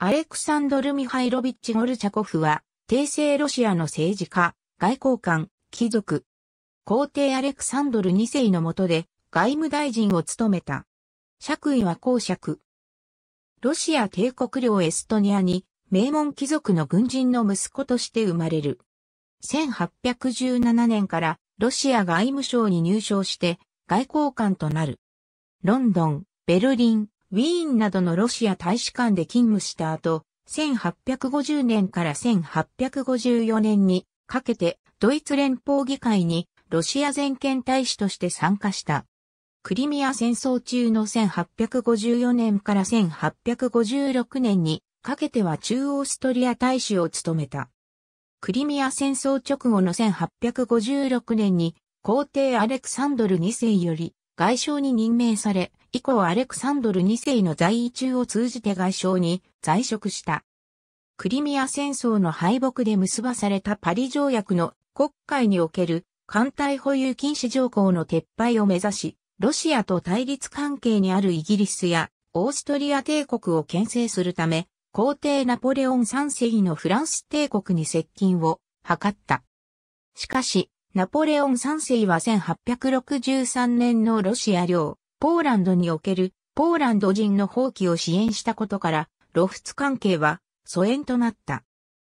アレクサンドル・ミハイロビッチ・ゴルチャコフは、帝政ロシアの政治家、外交官、貴族。皇帝アレクサンドル2世の下で、外務大臣を務めた。爵位は公爵。ロシア帝国領エストニアに、名門貴族の軍人の息子として生まれる。1817年から、ロシア外務省に入省して、外交官となる。ロンドン、ベルリン、ウィーンなどのロシア大使館で勤務した後、1850年から1854年にかけてドイツ連邦議会にロシア全権大使として参加した。クリミア戦争中の1854年から1856年にかけては中央ストリア大使を務めた。クリミア戦争直後の1856年に皇帝アレクサンドル2世より外相に任命され、以降アレクサンドル2世の在位中を通じて外相に在職した。クリミア戦争の敗北で結ばされたパリ条約の国会における艦隊保有禁止条項の撤廃を目指し、ロシアと対立関係にあるイギリスやオーストリア帝国を牽制するため、皇帝ナポレオン3世のフランス帝国に接近を図った。しかし、ナポレオン3世は1863年のロシア領ポーランドにおけるポーランド人の放棄を支援したことから、ロフツ関係は疎遠となった。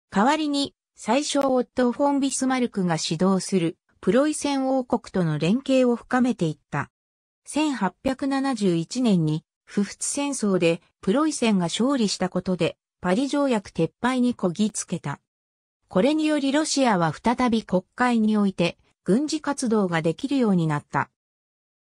代わりに、最初夫フォン・ビスマルクが指導するプロイセン王国との連携を深めていった。1871年に不仏戦争でプロイセンが勝利したことでパリ条約撤廃にこぎつけた。これによりロシアは再び国会において軍事活動ができるようになった。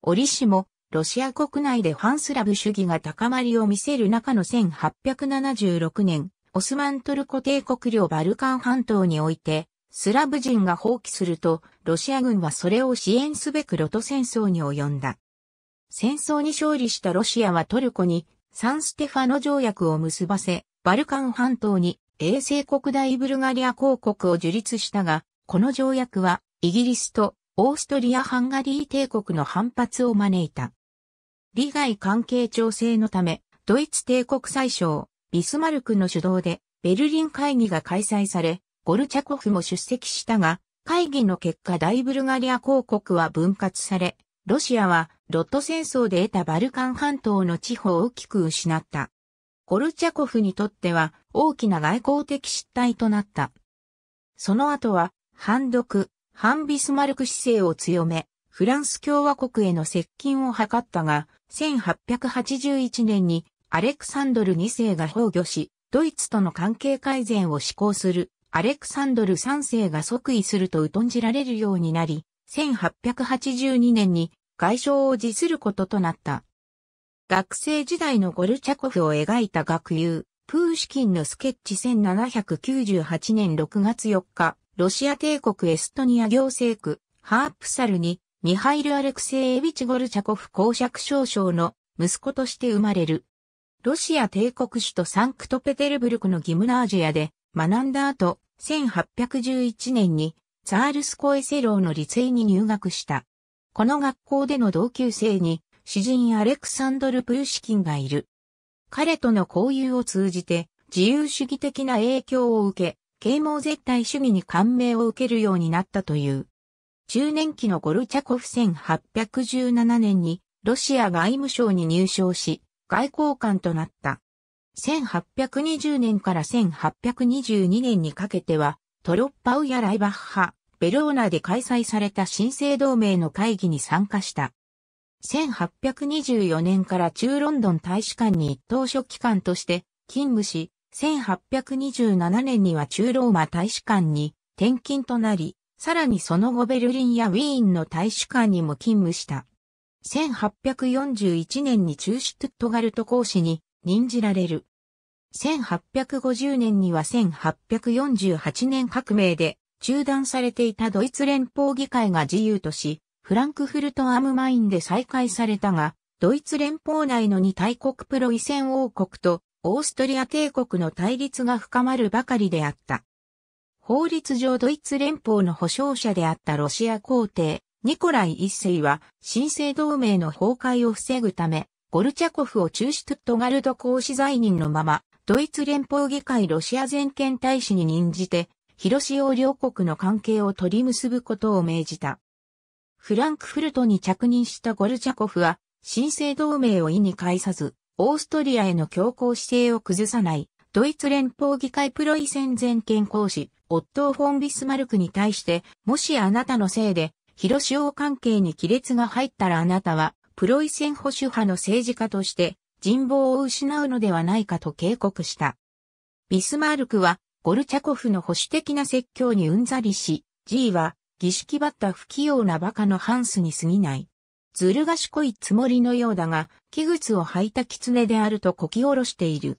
折しもロシア国内でファンスラブ主義が高まりを見せる中の1876年、オスマントルコ帝国領バルカン半島において、スラブ人が放棄すると、ロシア軍はそれを支援すべくロト戦争に及んだ。戦争に勝利したロシアはトルコにサンステファノ条約を結ばせ、バルカン半島に衛星国大ブルガリア公国を樹立したが、この条約はイギリスとオーストリア・ハンガリー帝国の反発を招いた。利害関係調整のため、ドイツ帝国最小、ビスマルクの主導で、ベルリン会議が開催され、ゴルチャコフも出席したが、会議の結果大ブルガリア公国は分割され、ロシアはロット戦争で得たバルカン半島の地方を大きく失った。ゴルチャコフにとっては大きな外交的失態となった。その後は、反独、ハンビスマルク姿勢を強め、フランス共和国への接近を図ったが、1881年にアレクサンドル2世が崩御し、ドイツとの関係改善を施行するアレクサンドル3世が即位すると疎んじられるようになり、1882年に外相を辞することとなった。学生時代のゴルチャコフを描いた学友、プーシキンのスケッチ1798年6月4日、ロシア帝国エストニア行政区、ハープサルに、ミハイル・アレクセイエビチ・ゴルチャコフ公爵少将の息子として生まれる。ロシア帝国首都サンクトペテルブルクのギムナージアで学んだ後、1811年にツァールスコエセローの立位に入学した。この学校での同級生に詩人アレクサンドル・プルシキンがいる。彼との交友を通じて自由主義的な影響を受け、啓蒙絶対主義に感銘を受けるようになったという。中年期のゴルチャコフ1817年にロシア外務省に入省し、外交官となった。1820年から1822年にかけては、トロッパウやライバッハ、ベローナで開催された新生同盟の会議に参加した。1824年から中ロンドン大使館に一等書記官として勤務し、1827年には中ローマ大使館に転勤となり、さらにその後ベルリンやウィーンの大使館にも勤務した。1841年に中シュトゥットガルト公使に任じられる。1850年には1848年革命で中断されていたドイツ連邦議会が自由とし、フランクフルトアムマインで再開されたが、ドイツ連邦内の二大国プロイセン王国とオーストリア帝国の対立が深まるばかりであった。法律上ドイツ連邦の保障者であったロシア皇帝、ニコライ一世は、新生同盟の崩壊を防ぐため、ゴルチャコフを中止トットガルド公使在任のまま、ドイツ連邦議会ロシア全権大使に任じて、広島両国の関係を取り結ぶことを命じた。フランクフルトに着任したゴルチャコフは、新生同盟を意に介さず、オーストリアへの強硬姿勢を崩さない、ドイツ連邦議会プロイセン全権公使、オットー・フォン・ビスマルクに対して、もしあなたのせいで、広島関係に亀裂が入ったらあなたは、プロイセン保守派の政治家として、人望を失うのではないかと警告した。ビスマルクは、ゴルチャコフの保守的な説教にうんざりし、G は、儀式ばった不器用な馬鹿のハンスに過ぎない。ずる賢いつもりのようだが、器靴を履いた狐であるとこき下ろしている。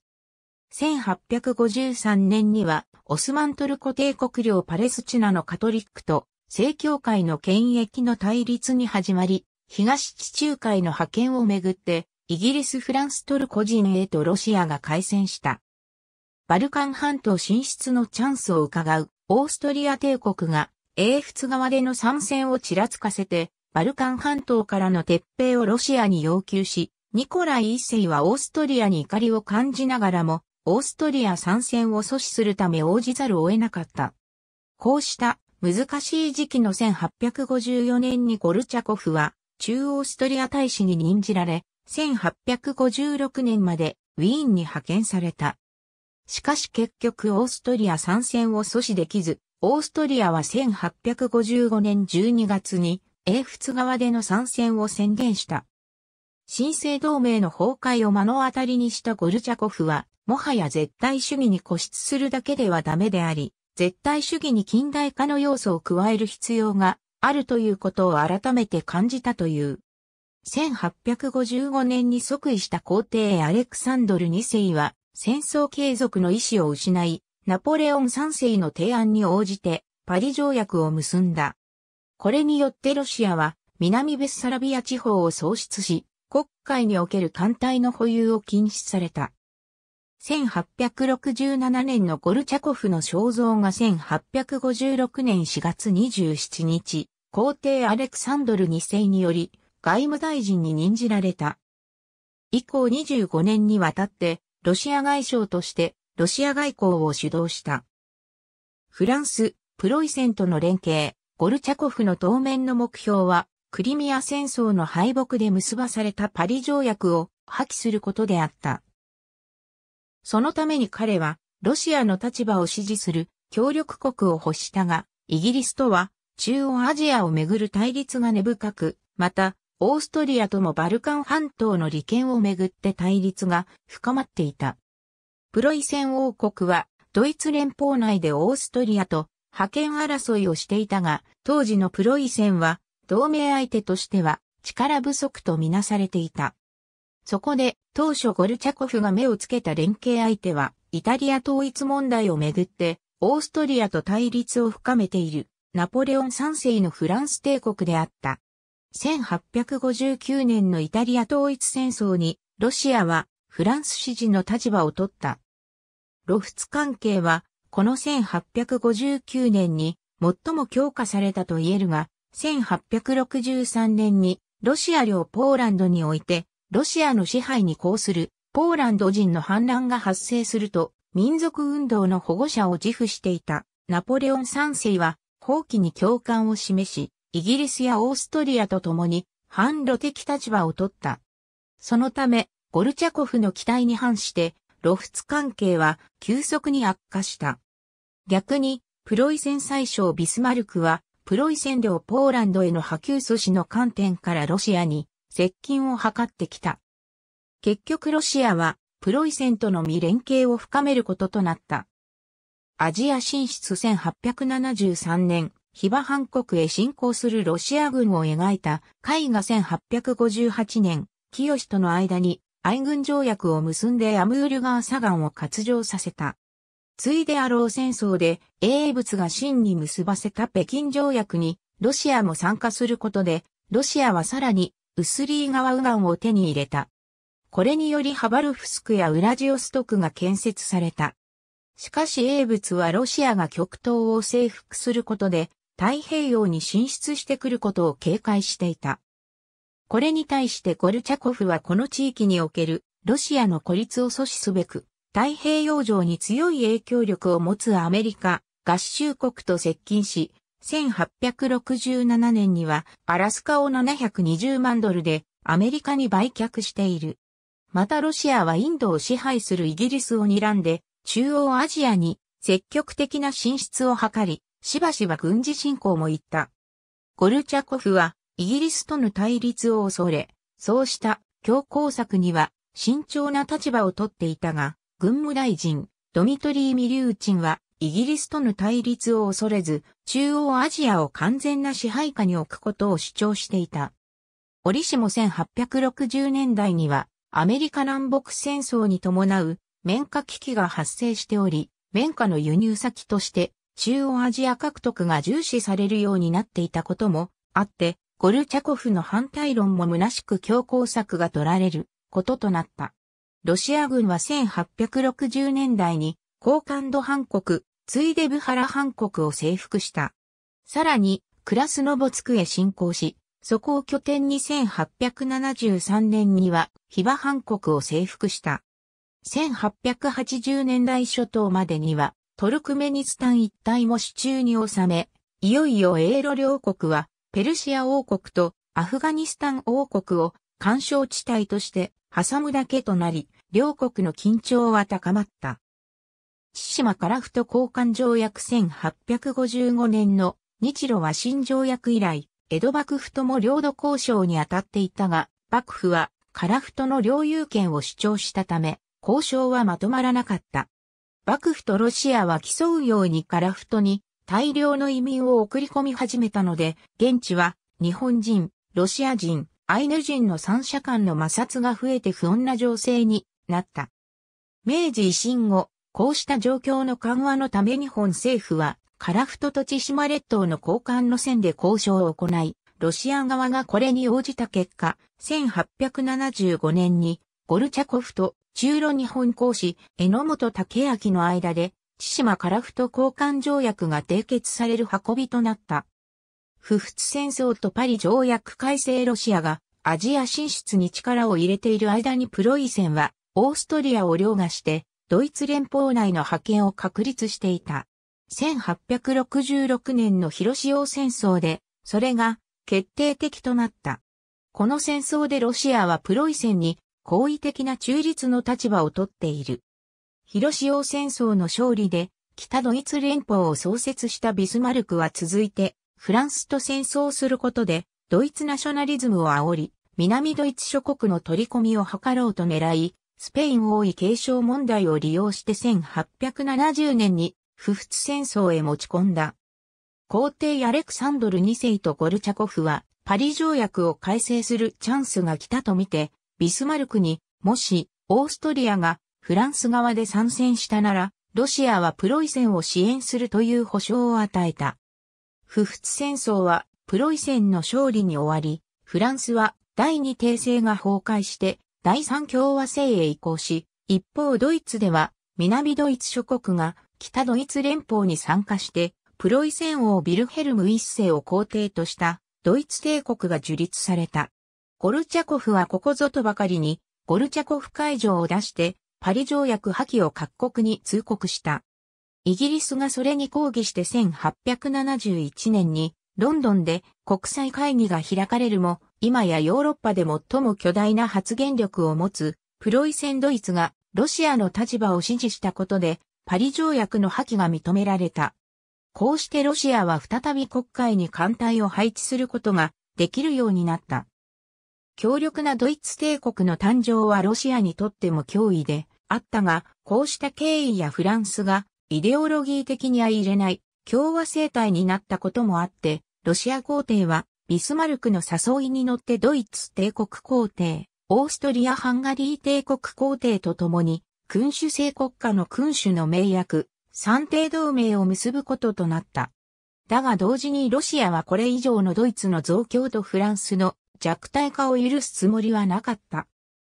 1853年には、オスマントルコ帝国領パレスチナのカトリックと、正教会の権益の対立に始まり、東地中海の覇権をめぐって、イギリス・フランス・トルコ人へとロシアが開戦した。バルカン半島進出のチャンスを伺うオーストリア帝国が英仏側での参戦をちらつかせてバルカン半島からの撤兵をロシアに要求し、ニコライ一世はオーストリアに怒りを感じながらも、オーストリア参戦を阻止するため応じざるを得なかった。こうした難しい時期の1854年にゴルチャコフは中央ストリア大使に任じられ、1856年までウィーンに派遣された。しかし結局オーストリア参戦を阻止できず、オーストリアは1855年12月に英仏側での参戦を宣言した。新生同盟の崩壊を目の当たりにしたゴルチャコフは、もはや絶対主義に固執するだけではダメであり、絶対主義に近代化の要素を加える必要があるということを改めて感じたという。1855年に即位した皇帝アレクサンドル2世は、戦争継続の意思を失い、ナポレオン3世の提案に応じてパリ条約を結んだ。これによってロシアは南ベッサラビア地方を創出し、国会における艦隊の保有を禁止された。1867年のゴルチャコフの肖像が1856年4月27日、皇帝アレクサンドル2世により外務大臣に任じられた。以降25年にわたってロシア外相としてロシア外交を主導した。フランス、プロイセンとの連携、ゴルチャコフの当面の目標は、クリミア戦争の敗北で結ばされたパリ条約を破棄することであった。そのために彼は、ロシアの立場を支持する協力国を欲したが、イギリスとは中央アジアをめぐる対立が根深く、また、オーストリアともバルカン半島の利権をめぐって対立が深まっていた。プロイセン王国は、ドイツ連邦内でオーストリアと派遣争いをしていたが、当時のプロイセンは、同盟相手としては、力不足とみなされていた。そこで、当初ゴルチャコフが目をつけた連携相手は、イタリア統一問題をめぐって、オーストリアと対立を深めている、ナポレオン3世のフランス帝国であった。1859年のイタリア統一戦争に、ロシアはフランス支持の立場を取った。露出関係はこの1859年に最も強化されたと言えるが、1863年にロシア領ポーランドにおいて、ロシアの支配に抗するポーランド人の反乱が発生すると、民族運動の保護者を自負していたナポレオン3世は、放棄に共感を示し、イギリスやオーストリアと共に反露的立場を取った。そのため、ゴルチャコフの期待に反して、露仏関係は急速に悪化した。逆に、プロイセン最小ビスマルクは、プロイセン領ポーランドへの波及阻止の観点からロシアに接近を図ってきた。結局ロシアは、プロイセンとの未連携を深めることとなった。アジア進出1873年、ヒバハン国へ侵攻するロシア軍を描いた絵画1858年、清との間に愛軍条約を結んでアムール川左岸を割上させた。ついであろう戦争で英仏が真に結ばせた北京条約にロシアも参加することで、ロシアはさらにウスリー川右岸を手に入れた。これによりハバルフスクやウラジオストクが建設された。しかし英仏はロシアが極東を征服することで太平洋に進出してくることを警戒していた。これに対してゴルチャコフはこの地域におけるロシアの孤立を阻止すべく太平洋上に強い影響力を持つアメリカ、合衆国と接近し、1867年にはアラスカを720万ドルでアメリカに売却している。またロシアはインドを支配するイギリスを睨んで中央アジアに積極的な進出を図り、しばしば軍事侵攻も行った。ゴルチャコフはイギリスとの対立を恐れ、そうした強硬策には慎重な立場をとっていたが、軍務大臣、ドミトリー・ミリューチンは、イギリスとの対立を恐れず、中央アジアを完全な支配下に置くことを主張していた。折しも1860年代には、アメリカ南北戦争に伴う、綿花危機が発生しており、綿花の輸入先として、中央アジア獲得が重視されるようになっていたこともあって、ゴルチャコフの反対論も虚しく強硬策が取られることとなった。ロシア軍は1860年代に、高感度半国、ついでブハラ半国を征服した。さらに、クラスノボツクへ侵攻し、そこを拠点に1873年には、ヒバ半国を征服した。1880年代初頭までには、トルクメニスタン一帯も市中に収め、いよいよエーロ両国は、ペルシア王国とアフガニスタン王国を干渉地帯として挟むだけとなり、両国の緊張は高まった。千島フト交換条約1855年の日露和親条約以来、江戸幕府とも領土交渉に当たっていたが、幕府は樺太の領有権を主張したため、交渉はまとまらなかった。幕府とロシアは競うように樺太に大量の移民を送り込み始めたので、現地は日本人、ロシア人、アイヌ人の三者間の摩擦が増えて不穏な情勢になった。明治維新後、こうした状況の緩和のため日本政府は、カラフトと千島列島の交換路線で交渉を行い、ロシア側がこれに応じた結果、1875年にゴルチャコフと中路日本公使榎本武明の間で、千島カラフト交換条約が締結される運びとなった。不仏戦争とパリ条約改正ロシアがアジア進出に力を入れている間にプロイセンはオーストリアを凌駕してドイツ連邦内の覇権を確立していた。1866年の広潮戦争でそれが決定的となった。この戦争でロシアはプロイセンに好意的な中立の立場をとっている。広潮戦争の勝利で北ドイツ連邦を創設したビスマルクは続いてフランスと戦争することで、ドイツナショナリズムを煽り、南ドイツ諸国の取り込みを図ろうと狙い、スペイン王位継承問題を利用して1870年に不仏戦争へ持ち込んだ。皇帝アレクサンドル2世とゴルチャコフはパリ条約を改正するチャンスが来たとみて、ビスマルクにもしオーストリアがフランス側で参戦したなら、ロシアはプロイセンを支援するという保証を与えた。不仏戦争はプロイセンの勝利に終わり、フランスは第二帝政が崩壊して第三共和制へ移行し、一方ドイツでは南ドイツ諸国が北ドイツ連邦に参加して、プロイセン王ビルヘルム一世を皇帝としたドイツ帝国が樹立された。ゴルチャコフはここぞとばかりにゴルチャコフ会場を出してパリ条約破棄を各国に通告した。イギリスがそれに抗議して1871年にロンドンで国際会議が開かれるも、今やヨーロッパで最も巨大な発言力を持つプロイセンドイツがロシアの立場を支持したことでパリ条約の破棄が認められた。こうしてロシアは再び国会に艦隊を配置することができるようになった。強力なドイツ帝国の誕生はロシアにとっても脅威であったが、こうした経緯やフランスがイデオロギー的に相入れない共和政体になったこともあって、ロシア皇帝はビスマルクの誘いに乗ってドイツ帝国皇帝、オーストリア・ハンガリー帝国皇帝と共に君主制国家の君主の名約、三帝同盟を結ぶこととなった。だが同時にロシアはこれ以上のドイツの増強とフランスの弱体化を許すつもりはなかった。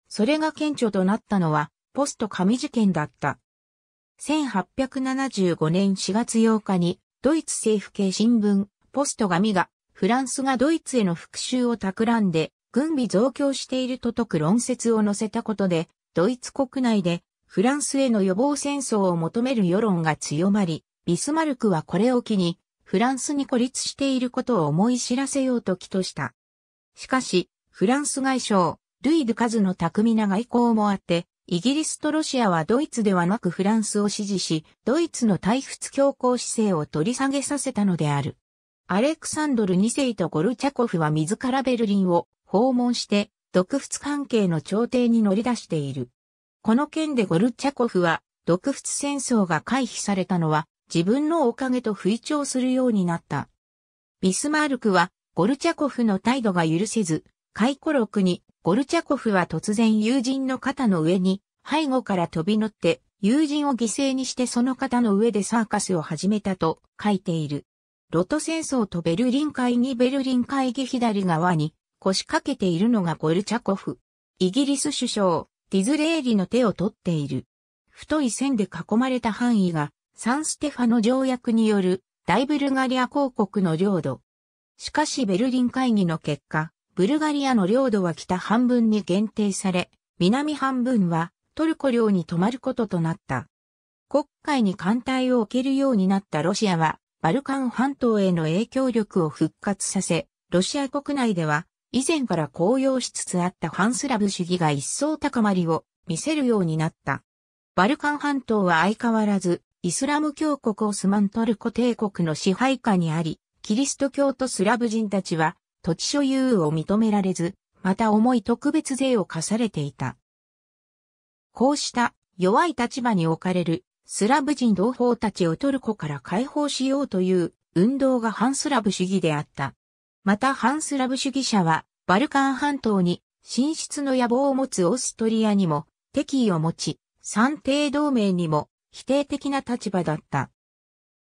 それが顕著となったのは、ポスト上事件だった。1875年4月8日に、ドイツ政府系新聞、ポスト紙が、フランスがドイツへの復讐を企んで、軍備増強していると説く論説を載せたことで、ドイツ国内で、フランスへの予防戦争を求める世論が強まり、ビスマルクはこれを機に、フランスに孤立していることを思い知らせようと起とした。しかし、フランス外相、ルイ・ドゥカズの巧みな外交もあって、イギリスとロシアはドイツではなくフランスを支持し、ドイツの対仏強硬姿勢を取り下げさせたのである。アレクサンドル2世とゴルチャコフは自らベルリンを訪問して、独仏関係の調停に乗り出している。この件でゴルチャコフは、独仏戦争が回避されたのは、自分のおかげと吹聴するようになった。ビスマルクは、ゴルチャコフの態度が許せず、回顧録にゴルチャコフは突然友人の肩の上に背後から飛び乗って友人を犠牲にしてその肩の上でサーカスを始めたと書いている。ロト戦争とベルリン会議ベルリン会議左側に腰掛けているのがゴルチャコフ。イギリス首相、ディズレーリの手を取っている。太い線で囲まれた範囲がサンステファの条約による大ブルガリア公国の領土。しかしベルリン会議の結果、ブルガリアの領土は北半分に限定され、南半分はトルコ領に泊まることとなった。黒海に艦隊を置けるようになったロシアは、バルカン半島への影響力を復活させ、ロシア国内では、以前から高揚しつつあったンスラブ主義が一層高まりを見せるようになった。バルカン半島は相変わらず、イスラム教国オスマントルコ帝国の支配下にあり、キリスト教とスラブ人たちは土地所有を認められず、また重い特別税を課されていた。こうした弱い立場に置かれるスラブ人同胞たちをトルコから解放しようという運動が反スラブ主義であった。また反スラブ主義者はバルカン半島に進出の野望を持つオーストリアにも敵意を持ち、三帝同盟にも否定的な立場だった。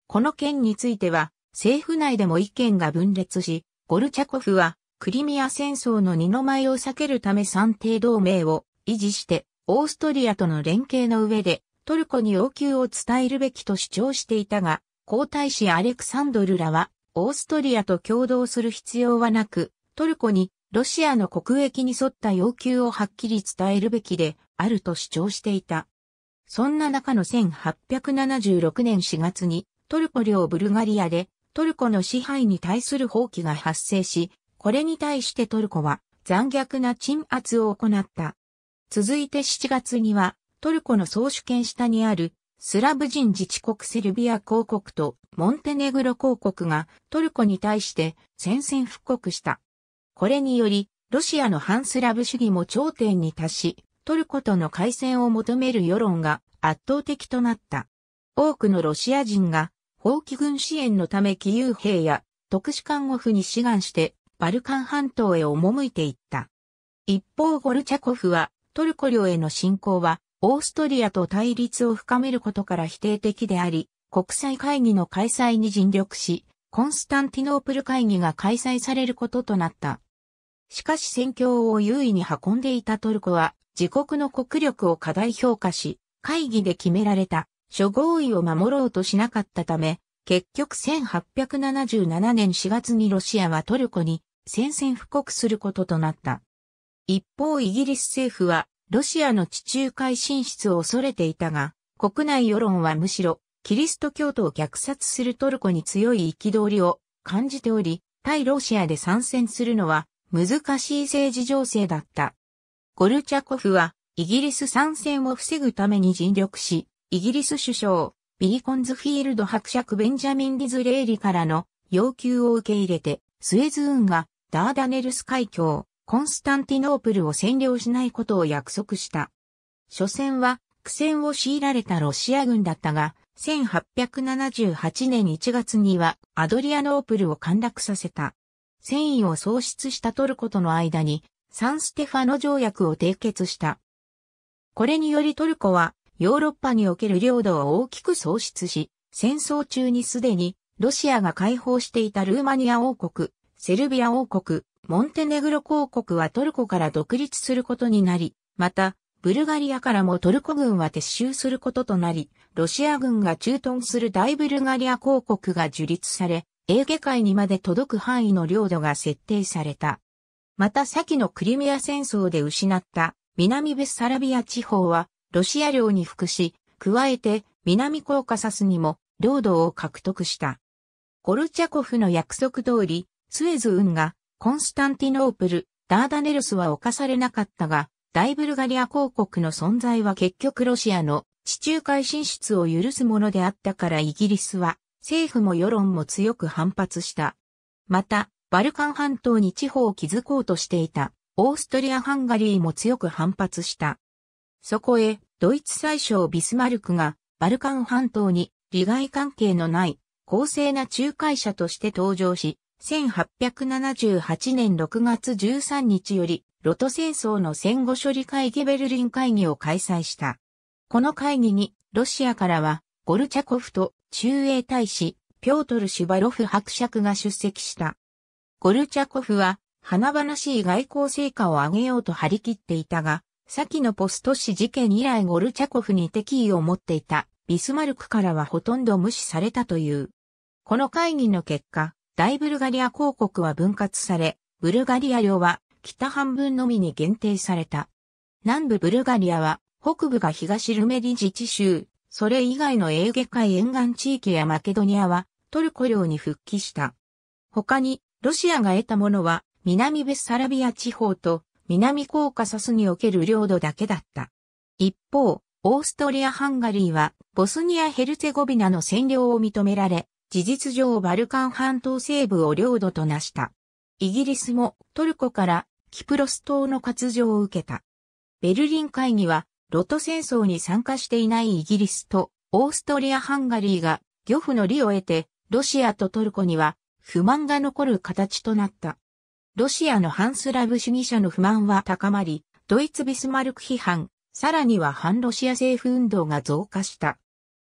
この件については政府内でも意見が分裂し、ゴルチャコフは、クリミア戦争の二の舞を避けるため三帝同盟を維持して、オーストリアとの連携の上で、トルコに要求を伝えるべきと主張していたが、皇太子アレクサンドルらは、オーストリアと共同する必要はなく、トルコにロシアの国益に沿った要求をはっきり伝えるべきであると主張していた。そんな中の1876年4月にトルコ領ブルガリアでトルコの支配に対する放棄が発生し、これに対してトルコは残虐な鎮圧を行った。続いて7月には、トルコの総主権下にあるスラブ人自治国セルビア公国とモンテネグロ公国がトルコに対して宣戦布告した。これにより、ロシアの反スラブ主義も頂点に達し、トルコとの開戦を求める世論が圧倒的となった。多くのロシア人が法規軍支援のため義勇兵や特殊看護婦に志願してバルカン半島へ赴いていった。一方ゴルチャコフはトルコ領への侵攻はオーストリアと対立を深めることから否定的であり、国際会議の開催に尽力し、コンスタンティノープル会議が開催されることとなった。しかし戦況を優位に運んでいたトルコは、自国の国力を過大評価し、会議で決められた諸合意を守ろうとしなかったため、結局1877年4月にロシアはトルコに宣戦布告することとなった。一方イギリス政府はロシアの地中海進出を恐れていたが、国内世論はむしろキリスト教徒を虐殺するトルコに強い憤りを感じており、対ロシアで参戦するのは難しい政治情勢だった。ゴルチャコフはイギリス参戦を防ぐために尽力し、イギリス首相、ビリコンズフィールド伯爵ベンジャミン・ディズレーリからの要求を受け入れて、スエズ運がダーダネルス海峡、コンスタンティノープルを占領しないことを約束した。初戦は苦戦を強いられたロシア軍だったが、1878年1月にはアドリアノープルを陥落させた。戦意を喪失したトルコとの間にサンステファノ条約を締結した。これによりトルコはヨーロッパにおける領土を大きく喪失し、戦争中にすでにロシアが解放していたルーマニア王国、セルビア王国、モンテネグロ公国はトルコから独立することになり、また、ブルガリアからもトルコ軍は撤収することとなり、ロシア軍が駐屯する大ブルガリア公国が樹立され、エーゲ海にまで届く範囲の領土が設定された。また先のクリミア戦争で失った南ベッサラビア地方はロシア領に服し、加えて南コーカサスにも領土を獲得した。ゴルチャコフの約束通り、スエズ運がコンスタンティノープル、ダーダネルスは侵されなかったが、大ブルガリア公国の存在は結局ロシアの地中海進出を許すものであったからイギリスは政府も世論も強く反発した。また、バルカン半島に地方を築こうとしていたオーストリア・ハンガリーも強く反発した。そこへ、ドイツ最小ビスマルクがバルカン半島に利害関係のない公正な仲介者として登場し、1878年6月13日より、ロト戦争の戦後処理会議ベルリン会議を開催した。この会議に、ロシアからは、ゴルチャコフと中英大使、ピョートル・シュバロフ伯爵が出席した。ゴルチャコフは、華々しい外交成果を上げようと張り切っていたが、先のポスト市事件以来ゴルチャコフに敵意を持っていたビスマルクからはほとんど無視されたという。この会議の結果、大ブルガリア公国は分割され、ブルガリア領は北半分のみに限定された。南部ブルガリアは北部が東ルメリ自治州、それ以外のエーゲ海沿岸地域やマケドニアはトルコ領に復帰した。他にロシアが得たものは南ベッサラビア地方と南コーカサスにおける領土だけだった。一方、オーストリア・ハンガリーは、ボスニア・ヘルツェゴビナの占領を認められ、事実上バルカン半島西部を領土となした。イギリスもトルコからキプロス島の割譲を受けた。ベルリン会議は、ロト戦争に参加していないイギリスとオーストリア・ハンガリーが漁夫の利を得て、ロシアとトルコには不満が残る形となった。ロシアの反スラブ主義者の不満は高まり、ドイツビスマルク批判、さらには反ロシア政府運動が増加した。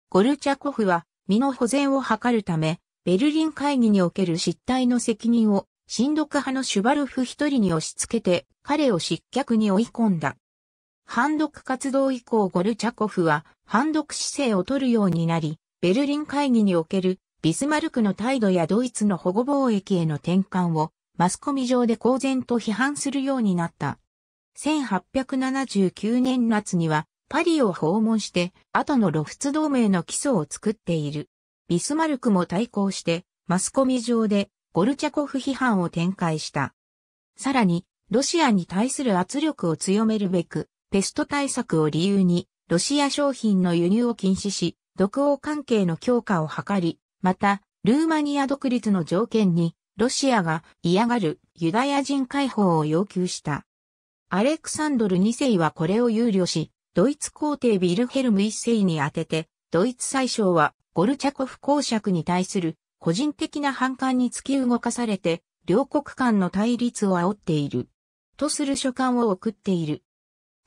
ゴルチャコフは身の保全を図るため、ベルリン会議における失態の責任を、親独派のシュバルフ一人に押し付けて、彼を失脚に追い込んだ。反独活動以降ゴルチャコフは反独姿勢を取るようになり、ベルリン会議におけるビスマルクの態度やドイツの保護貿易への転換をマスコミ上で公然と批判するようになった。1879年夏にはパリを訪問して、後の露出同盟の基礎を作っている。ビスマルクも対抗して、マスコミ上でゴルチャコフ批判を展開した。さらに、ロシアに対する圧力を強めるべく、ペスト対策を理由に、ロシア商品の輸入を禁止し、独王関係の強化を図り、また、ルーマニア独立の条件に、ロシアが嫌がるユダヤ人解放を要求した。アレクサンドル2世はこれを憂慮し、ドイツ皇帝ビルヘルム1世に宛てて、ドイツ宰相はゴルチャコフ公爵に対する個人的な反感に突き動かされて、両国間の対立を煽っている。とする書簡を送っている。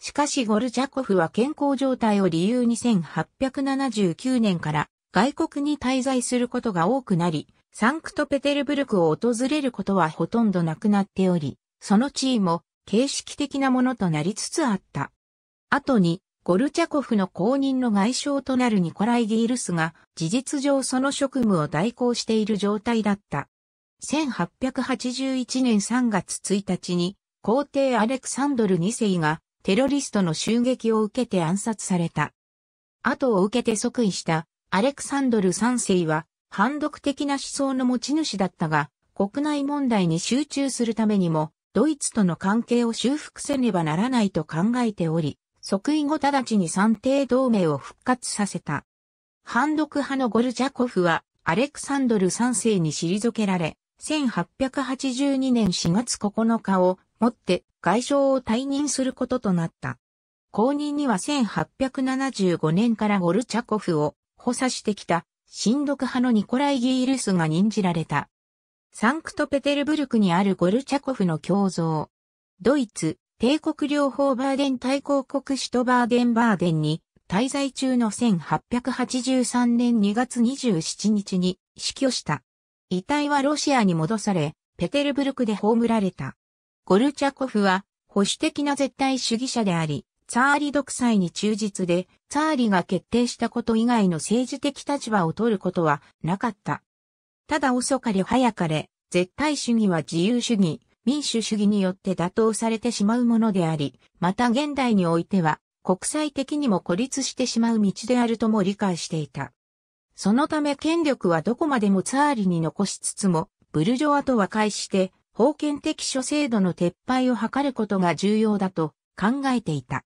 しかしゴルチャコフは健康状態を理由に1879年から外国に滞在することが多くなり、サンクトペテルブルクを訪れることはほとんどなくなっており、その地位も形式的なものとなりつつあった。後に、ゴルチャコフの後任の外相となるニコライ・ギールスが、事実上その職務を代行している状態だった。1881年3月1日に、皇帝アレクサンドル2世が、テロリストの襲撃を受けて暗殺された。後を受けて即位した、アレクサンドル3世は、反独的な思想の持ち主だったが、国内問題に集中するためにも、ドイツとの関係を修復せねばならないと考えており、即位後直ちに三帝同盟を復活させた。反独派のゴルジャコフは、アレクサンドル三世に退けられ、1882年4月9日をもって外相を退任することとなった。後任には1875年からゴルチャコフを補佐してきた親独派のニコライ・ギールスが任じられた。サンクトペテルブルクにあるゴルチャコフの胸像。ドイツ、帝国両方バーデン大公国首都バーデンバーデンに、滞在中の1883年2月27日に死去した。遺体はロシアに戻され、ペテルブルクで葬られた。ゴルチャコフは保守的な絶対主義者であり、ツァーリ独裁に忠実で、ツァーリが決定したこと以外の政治的立場を取ることはなかった。ただ遅かれ早かれ、絶対主義は自由主義、民主主義によって打倒されてしまうものであり、また現代においては国際的にも孤立してしまう道であるとも理解していた。そのため権力はどこまでもツァーリに残しつつも、ブルジョアと和解して、封建的諸制度の撤廃を図ることが重要だと考えていた。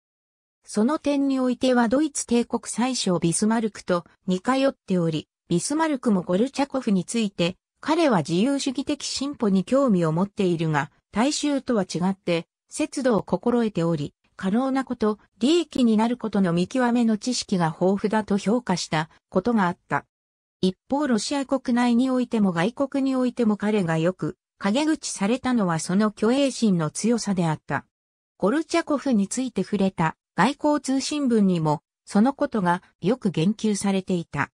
その点においてはドイツ帝国最小ビスマルクと似通っており、ビスマルクもゴルチャコフについて、彼は自由主義的進歩に興味を持っているが、大衆とは違って、節度を心得ており、可能なこと、利益になることの見極めの知識が豊富だと評価したことがあった。一方ロシア国内においても外国においても彼がよく陰口されたのはその虚栄心の強さであった。ゴルチャコフについて触れた外交通信聞にも、そのことがよく言及されていた。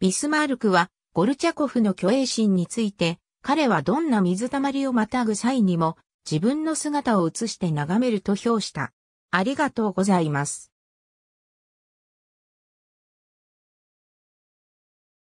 ビスマルクは、ゴルチャコフの虚栄心について、彼はどんな水たまりをまたぐ際にも、自分の姿を映して眺めると評した。ありがとうございます。